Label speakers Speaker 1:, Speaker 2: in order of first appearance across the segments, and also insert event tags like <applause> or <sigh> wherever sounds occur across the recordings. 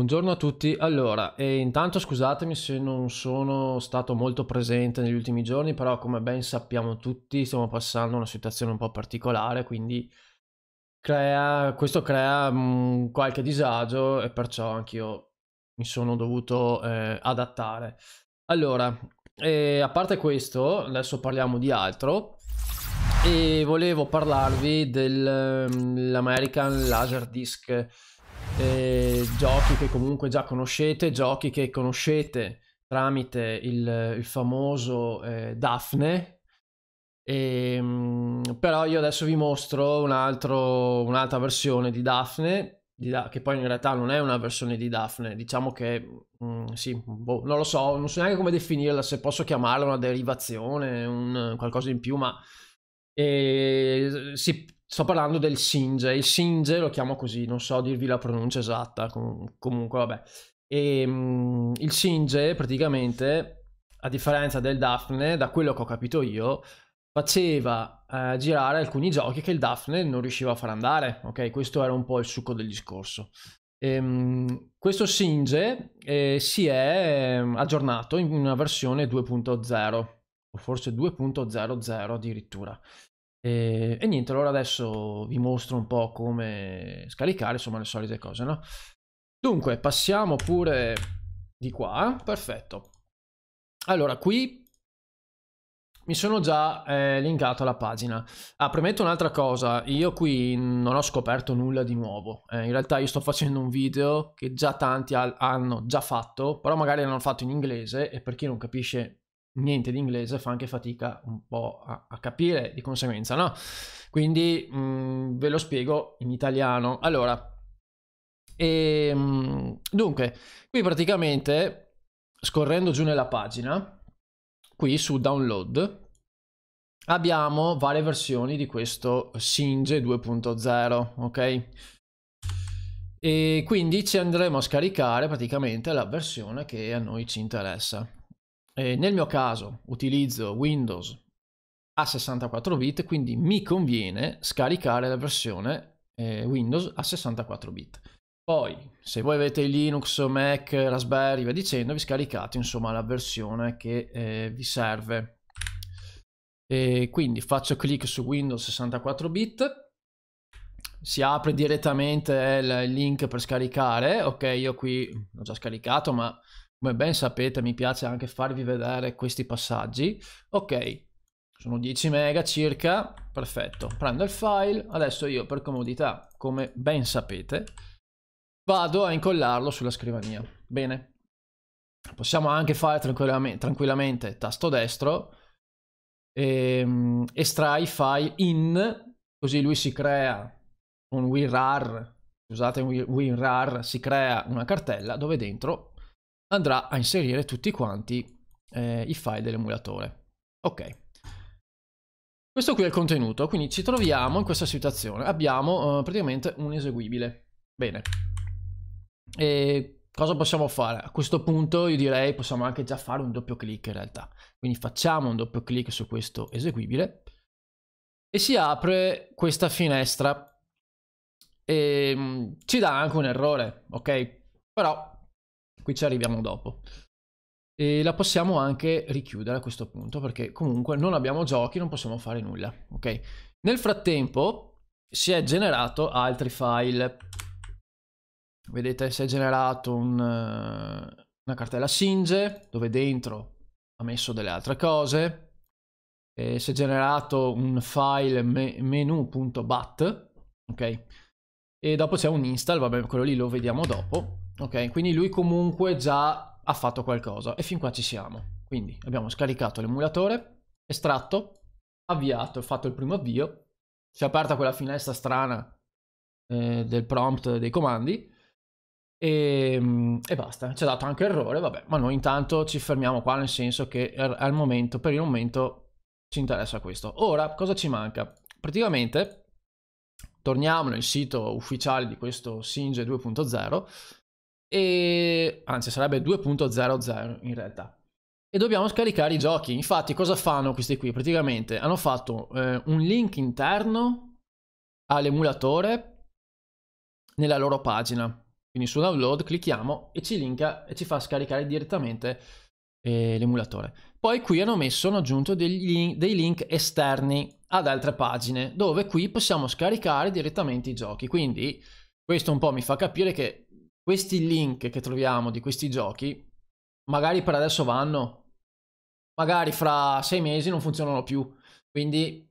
Speaker 1: Buongiorno a tutti, allora e intanto scusatemi se non sono stato molto presente negli ultimi giorni però come ben sappiamo tutti stiamo passando una situazione un po' particolare quindi crea, questo crea mh, mm, qualche disagio e perciò anch'io mi sono dovuto eh, adattare. Allora, eh, a parte questo adesso parliamo di altro e volevo parlarvi dell'American mm, Laser Disc eh, giochi che comunque già conoscete, giochi che conoscete tramite il, il famoso eh, Daphne. E, ehm, però io adesso vi mostro un'altra versione di Daphne, di da che poi in realtà non è una versione di Daphne, diciamo che mh, mm, sì, boh, non lo so, non so neanche come definirla, se posso chiamarla una derivazione, un, qualcosa in più, ma... E, eh, si, Sto parlando del Singe, il Singe lo chiamo così, non so dirvi la pronuncia esatta, com- comunque vabbè. E, um, il Singe praticamente, a differenza del Daphne, da quello che ho capito io, faceva eh, girare alcuni giochi che il Daphne non riusciva a far andare, ok? Questo era un po' il succo del discorso. E, um, questo Singe eh, si è eh, aggiornato in una versione 2.0 o forse 2.00 addirittura. E, e, niente, allora adesso vi mostro un po' come scaricare, insomma, le solite cose, no? Dunque, passiamo pure di qua, perfetto. Allora, qui mi sono già eh, linkato alla pagina. Ah, premetto un'altra cosa, io qui non ho scoperto nulla di nuovo. Eh, in realtà io sto facendo un video che già tanti hanno già fatto, però magari l'hanno fatto in inglese e per chi non capisce niente di inglese fa anche fatica un po' a, a capire di conseguenza, no? Quindi mh, mm, ve lo spiego in italiano. Allora, e, ehm, mh, dunque, qui praticamente scorrendo giù nella pagina, qui su download, abbiamo varie versioni di questo Singe 2.0, ok? E quindi ci andremo a scaricare praticamente la versione che a noi ci interessa. Eh, nel mio caso utilizzo Windows a 64 bit, quindi mi conviene scaricare la versione eh, Windows a 64 bit. Poi, se voi avete Linux, Mac, Raspberry, via dicendo, vi scaricate insomma la versione che eh, vi serve. E quindi faccio clic su Windows 64 bit, si apre direttamente il link per scaricare. Ok, io qui l'ho già scaricato, ma come ben sapete mi piace anche farvi vedere questi passaggi. Ok, sono 10 mega circa, perfetto. Prendo il file, adesso io per comodità, come ben sapete, vado a incollarlo sulla scrivania. Bene. Possiamo anche fare tranquillamente, tranquillamente tasto destro, ehm, estrai file in, così lui si crea un WinRAR, scusate un WinRAR, si crea una cartella dove dentro andrà a inserire tutti quanti eh, i file dell'emulatore. Ok. Questo qui è il contenuto, quindi ci troviamo in questa situazione. Abbiamo eh, praticamente un eseguibile. Bene. E cosa possiamo fare? A questo punto io direi possiamo anche già fare un doppio clic in realtà. Quindi facciamo un doppio clic su questo eseguibile e si apre questa finestra. E, ehm, ci dà anche un errore, ok? Però qui ci arriviamo dopo. E la possiamo anche richiudere a questo punto perché comunque non abbiamo giochi, non possiamo fare nulla, ok? Nel frattempo si è generato altri file. Vedete, si è generato un, eh, una cartella Singe dove dentro ha messo delle altre cose. E si è generato un file me menu.bat, ok? E dopo c'è un install, vabbè, quello lì lo vediamo dopo. Ok, quindi lui comunque già ha fatto qualcosa e fin qua ci siamo. Quindi abbiamo scaricato l'emulatore, estratto, avviato, fatto il primo avvio, si è aperta quella finestra strana eh, del prompt dei comandi e, ehm, e basta. Ci ha dato anche errore, vabbè, ma noi intanto ci fermiamo qua nel senso che er, al momento, per il momento ci interessa questo. Ora, cosa ci manca? Praticamente torniamo nel sito ufficiale di questo Singe 2.0 e anzi sarebbe 2.00 in realtà. E dobbiamo scaricare i giochi. Infatti cosa fanno questi qui? Praticamente hanno fatto eh, un link interno all'emulatore nella loro pagina. Quindi su download clicchiamo e ci linka e ci fa scaricare direttamente eh, l'emulatore. Poi qui hanno messo, hanno aggiunto degli, dei link esterni ad altre pagine dove qui possiamo scaricare direttamente i giochi. Quindi questo un po' mi fa capire che questi link che troviamo di questi giochi, magari per adesso vanno, magari fra sei mesi non funzionano più. Quindi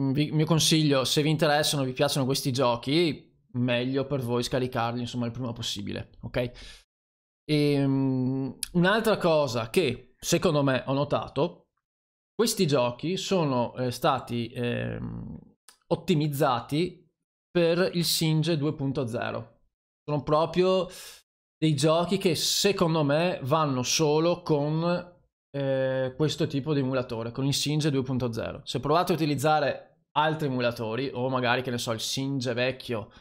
Speaker 1: mm, il mio consiglio, se vi interessano, vi piacciono questi giochi, meglio per voi scaricarli insomma il prima possibile, ok? E, um, un'altra cosa che secondo me ho notato, questi giochi sono eh, stati eh, ottimizzati per il Singe 2.0. Sono proprio dei giochi che secondo me vanno solo con eh, questo tipo di emulatore, con il Singe 2.0. Se provate a utilizzare altri emulatori, o magari che ne so, il Singe vecchio,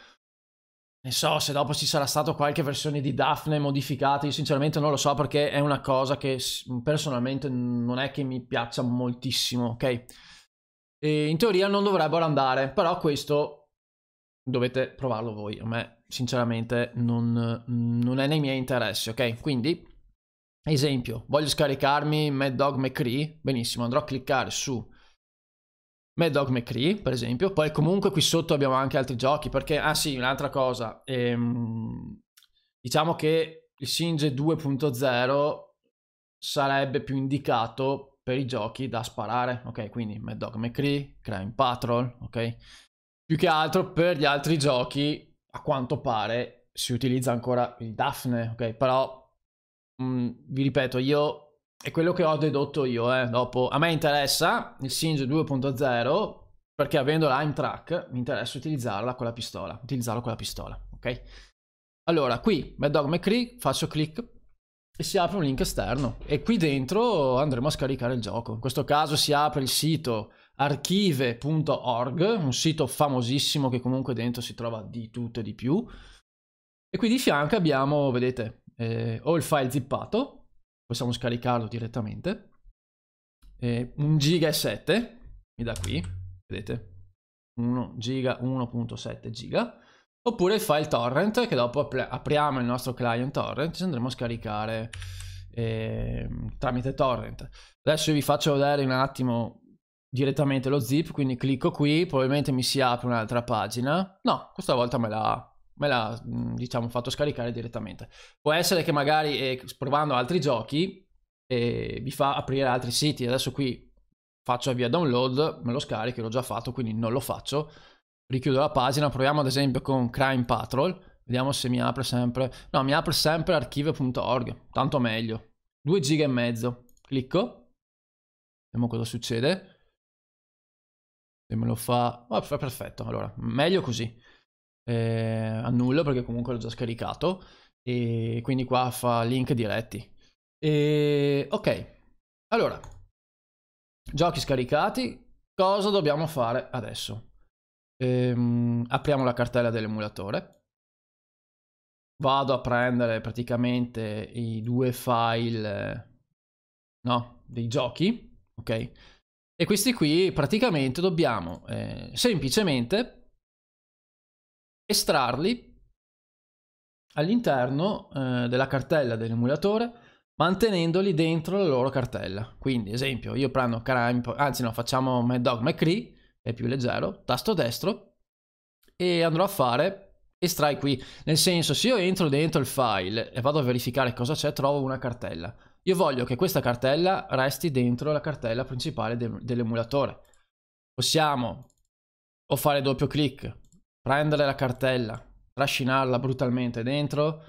Speaker 1: ne so se dopo ci sarà stato qualche versione di Daphne modificata, io sinceramente non lo so perché è una cosa che personalmente non è che mi piaccia moltissimo, ok? E in teoria non dovrebbero andare, però questo dovete provarlo voi. A me, sinceramente, non, non è nei miei interessi, ok? Quindi, esempio, voglio scaricarmi Mad Dog McCree, benissimo, andrò a cliccare su Mad Dog McCree, per esempio. Poi comunque qui sotto abbiamo anche altri giochi, perché, ah sì, un'altra cosa. Ehm, diciamo che il Singe 2.0 sarebbe più indicato per i giochi da sparare, ok? Quindi Mad Dog McCree, Crime Patrol, ok? Più che altro per gli altri giochi, a quanto pare, si utilizza ancora il Daphne, ok? Però, mh, mm, vi ripeto, io... È quello che ho dedotto io, eh, dopo. A me interessa il Singe 2.0, perché avendo la aim track mi interessa utilizzarla con la pistola, utilizzarlo con la pistola, ok? Allora, qui, Mad Dog McCree, faccio clic e si apre un link esterno e qui dentro andremo a scaricare il gioco. In questo caso si apre il sito archive.org, un sito famosissimo che comunque dentro si trova di tutto e di più. E qui di fianco abbiamo, vedete, eh, o il file zippato, possiamo scaricarlo direttamente, eh, un giga e 7, mi da qui, vedete, 1 giga, 1.7 giga, oppure il file torrent che dopo apri apriamo il nostro client torrent e andremo a scaricare eh, tramite torrent. Adesso vi faccio vedere un attimo direttamente lo zip, quindi clicco qui, probabilmente mi si apre un'altra pagina. No, questa volta me l'ha, me l'ha mm, diciamo, fatto scaricare direttamente. Può essere che magari eh, provando altri giochi eh, vi fa aprire altri siti. Adesso qui faccio via download, me lo scarico, l'ho già fatto, quindi non lo faccio. Richiudo la pagina, proviamo ad esempio con Crime Patrol. Vediamo se mi apre sempre. No, mi apre sempre archive.org, tanto meglio. 2 giga e mezzo. Clicco. Vediamo cosa succede. Se me lo fa... Oh, perfetto, allora, meglio così. Eh, annullo perché comunque l'ho già scaricato e quindi qua fa link diretti. E, ok, allora, giochi scaricati, cosa dobbiamo fare adesso? Ehm, apriamo la cartella dell'emulatore. Vado a prendere praticamente i due file, no, dei giochi, ok? E questi qui praticamente dobbiamo eh, semplicemente estrarli all'interno eh, della cartella dell'emulatore mantenendoli dentro la loro cartella. Quindi esempio io prendo Crime, anzi no facciamo Mad Dog McCree, è più leggero, tasto destro e andrò a fare estrai qui. Nel senso se io entro dentro il file e vado a verificare cosa c'è trovo una cartella io voglio che questa cartella resti dentro la cartella principale de dell'emulatore. Possiamo o fare doppio clic, prendere la cartella, trascinarla brutalmente dentro.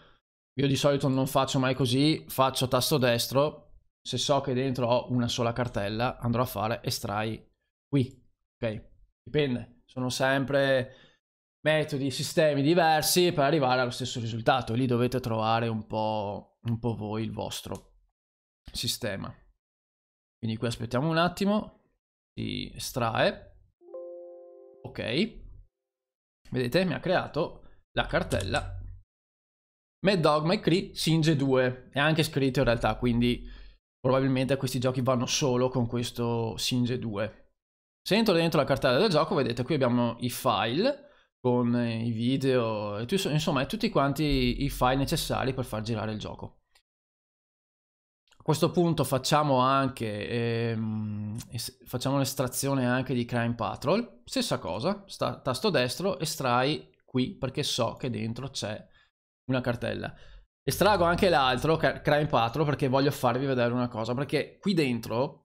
Speaker 1: Io di solito non faccio mai così, faccio tasto destro. Se so che dentro ho una sola cartella, andrò a fare estrai qui. Ok, dipende. Sono sempre metodi, sistemi diversi per arrivare allo stesso risultato. Lì dovete trovare un po', un po voi il vostro sistema. Quindi qui aspettiamo un attimo, si estrae, ok, vedete mi ha creato la cartella Mad Dog My Cree Singe 2, è anche scritto in realtà, quindi probabilmente questi giochi vanno solo con questo Singe 2. Se entro dentro la cartella del gioco, vedete qui abbiamo i file con i video, insomma tutti quanti i file necessari per far girare il gioco. A questo punto facciamo anche ehm, facciamo un'estrazione anche di Crime Patrol, stessa cosa, sta, tasto destro, estrai qui perché so che dentro c'è una cartella. Estraggo anche l'altro, Crime Patrol, perché voglio farvi vedere una cosa, perché qui dentro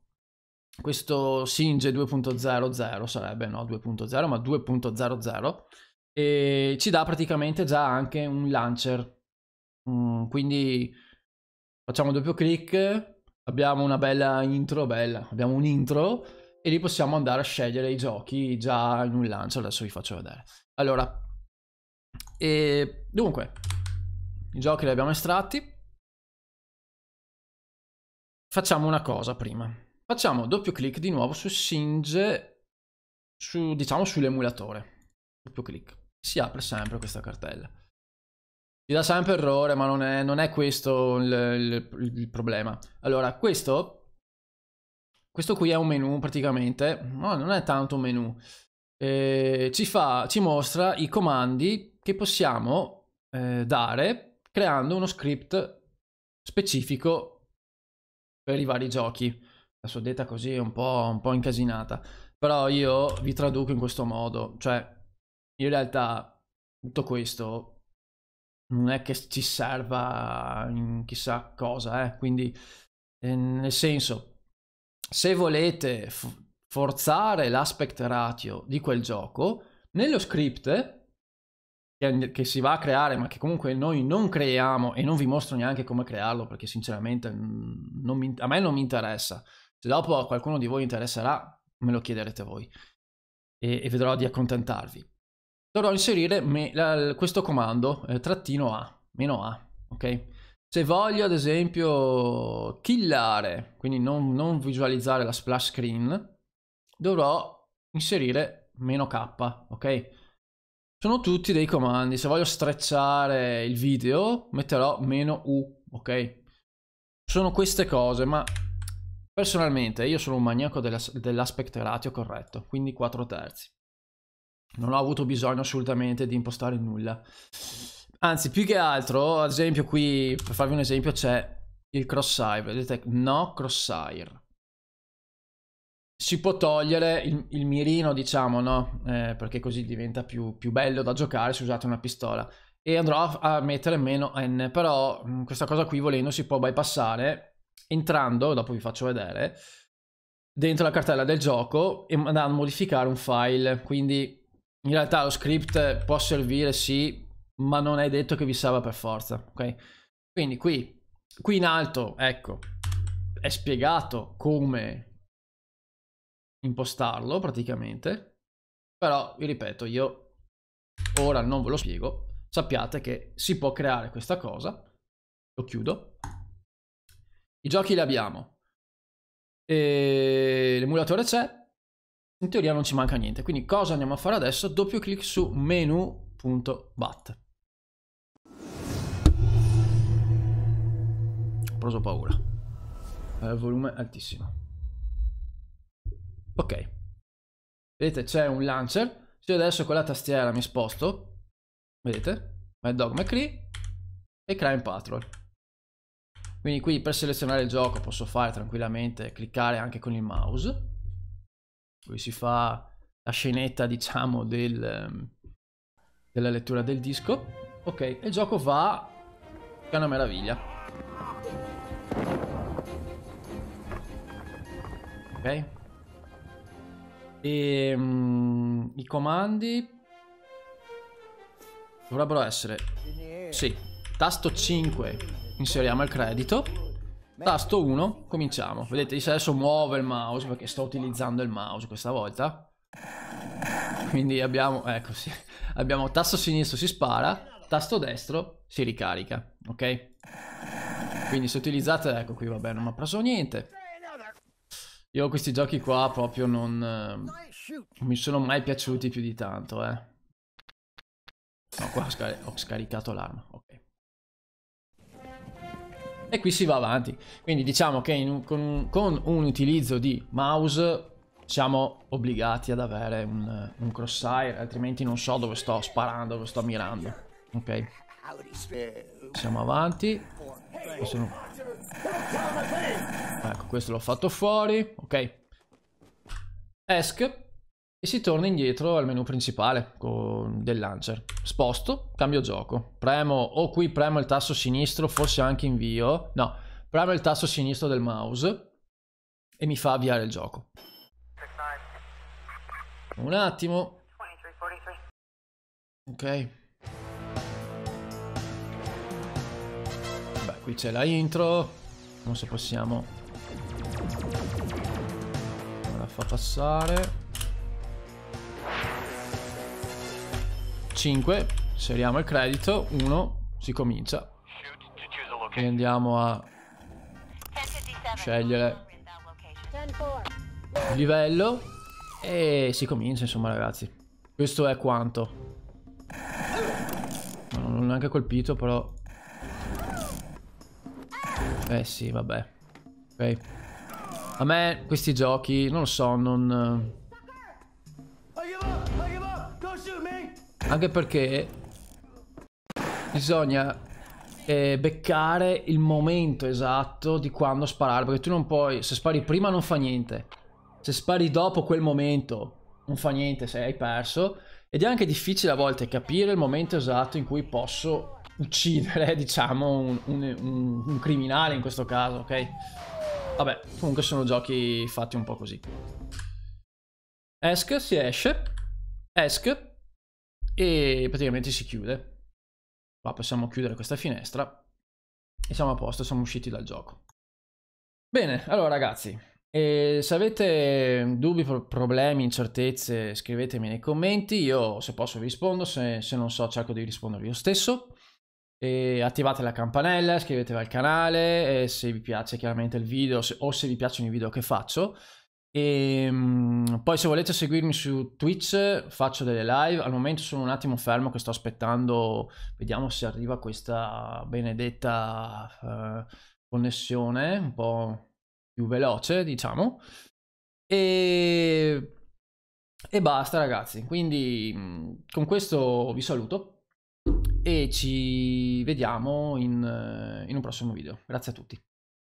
Speaker 1: questo Singe 2.00 sarebbe, no 2.0, ma 2.00, ci dà praticamente già anche un launcher, mm, quindi Facciamo doppio clic, abbiamo una bella intro, bella, abbiamo un intro e lì possiamo andare a scegliere i giochi già in un lancio, adesso vi faccio vedere. Allora, e dunque, i giochi li abbiamo estratti. Facciamo una cosa prima. Facciamo doppio clic di nuovo su Singe, su, diciamo sull'emulatore. Doppio clic. Si apre sempre questa cartella. Ti dà sempre errore, ma non è, non è questo il, il, il, problema. Allora, questo, questo qui è un menu praticamente, no, non è tanto un menu. Eh, ci, fa, ci mostra i comandi che possiamo eh, dare creando uno script specifico per i vari giochi. La sua detta così è un po', un po' incasinata, però io vi traduco in questo modo, cioè in realtà tutto questo non è che ci serva in chissà cosa, eh? quindi eh, nel senso, se volete forzare l'aspect ratio di quel gioco, nello script che, che, si va a creare, ma che comunque noi non creiamo e non vi mostro neanche come crearlo, perché sinceramente mm, mi, a me non mi interessa. Se dopo a qualcuno di voi interesserà, me lo chiederete voi e, e vedrò di accontentarvi dovrò inserire me, la, questo comando, eh, trattino A, meno A, ok? Se voglio ad esempio killare, quindi non, non visualizzare la splash screen, dovrò inserire meno K, ok? Sono tutti dei comandi, se voglio stretchare il video metterò meno U, ok? Sono queste cose, ma personalmente io sono un maniaco dell'aspect ratio corretto, quindi 4 terzi non ho avuto bisogno assolutamente di impostare nulla. Anzi, più che altro, ad esempio qui, per farvi un esempio, c'è il crosshair, vedete? No crosshair. Si può togliere il, il mirino, diciamo, no? Eh, perché così diventa più, più bello da giocare se usate una pistola. E andrò a mettere meno N, però mm, questa cosa qui volendo si può bypassare entrando, dopo vi faccio vedere, dentro la cartella del gioco e andando a modificare un file. Quindi in realtà lo script può servire sì, ma non è detto che vi serva per forza, ok? Quindi qui, qui in alto, ecco, è spiegato come impostarlo praticamente, però vi ripeto, io ora non ve lo spiego, sappiate che si può creare questa cosa, lo chiudo, i giochi li abbiamo, ehm, l'emulatore c'è, in teoria non ci manca niente. Quindi cosa andiamo a fare adesso? Doppio clic su menu.bat. Ho preso paura. Eh, volume altissimo. Ok. Vedete c'è un launcher. Se io adesso con la tastiera mi sposto, vedete? My Dogma Cree e Crime Patrol. Quindi qui per selezionare il gioco posso fare tranquillamente, cliccare anche con il mouse dove si fa la scenetta, diciamo, del, ehm, della lettura del disco. Ok, e il gioco va... che è una meraviglia. Ok. E, um, I comandi dovrebbero essere... Sì, tasto 5 inseriamo il credito Tasto 1, cominciamo. Vedete, adesso muove il mouse perché sto utilizzando il mouse questa volta. Quindi abbiamo, ecco sì, abbiamo tasto sinistro si spara, tasto destro si ricarica, ok? Quindi se utilizzate, ecco qui vabbè non mi ha preso niente. Io questi giochi qua proprio non, non ehm, mi sono mai piaciuti più di tanto, eh. No, qua ho, scar ho scaricato l'arma, ok e qui si va avanti. Quindi diciamo che un, con, con, un utilizzo di mouse siamo obbligati ad avere un, un crosshair, altrimenti non so dove sto sparando, dove sto mirando. Ok. Siamo avanti. Questo non... Ecco, questo l'ho fatto fuori. Ok. Esc e si torna indietro al menu principale del launcher. Sposto, cambio gioco, premo o qui premo il tasto sinistro, forse anche invio, no, premo il tasto sinistro del mouse e mi fa avviare il gioco. Un attimo. Ok. Beh, qui c'è la intro. Non so se possiamo... La fa passare. 5, inseriamo il credito, 1, si comincia. E andiamo a scegliere il livello e si comincia, insomma, ragazzi. Questo è quanto. Non l'ho neanche colpito, però... Eh sì, vabbè. Ok. A me questi giochi, non lo so, non... Anche perché bisogna eh, beccare il momento esatto di quando sparare. Perché tu non puoi, se spari prima non fa niente. Se spari dopo quel momento non fa niente se hai perso. Ed è anche difficile a volte capire il momento esatto in cui posso uccidere, <laughs> diciamo, un, un, un, un criminale in questo caso, ok? Vabbè, comunque sono giochi fatti un po' così. Esk si esce. Esk e praticamente si chiude. Qua possiamo chiudere questa finestra e siamo a posto, siamo usciti dal gioco. Bene, allora ragazzi, eh, se avete dubbi, problemi, incertezze, scrivetemi nei commenti, io se posso vi rispondo, se, se non so cerco di rispondere io stesso. E attivate la campanella, iscrivetevi al canale eh, se vi piace chiaramente il video se, o se vi piacciono i video che faccio. E ehm, poi se volete seguirmi su Twitch faccio delle live, al momento sono un attimo fermo che sto aspettando, vediamo se arriva questa benedetta uh, connessione un po' più veloce diciamo. E, e basta ragazzi, quindi mm, con questo vi saluto e ci vediamo in, eh, in un prossimo video. Grazie a tutti.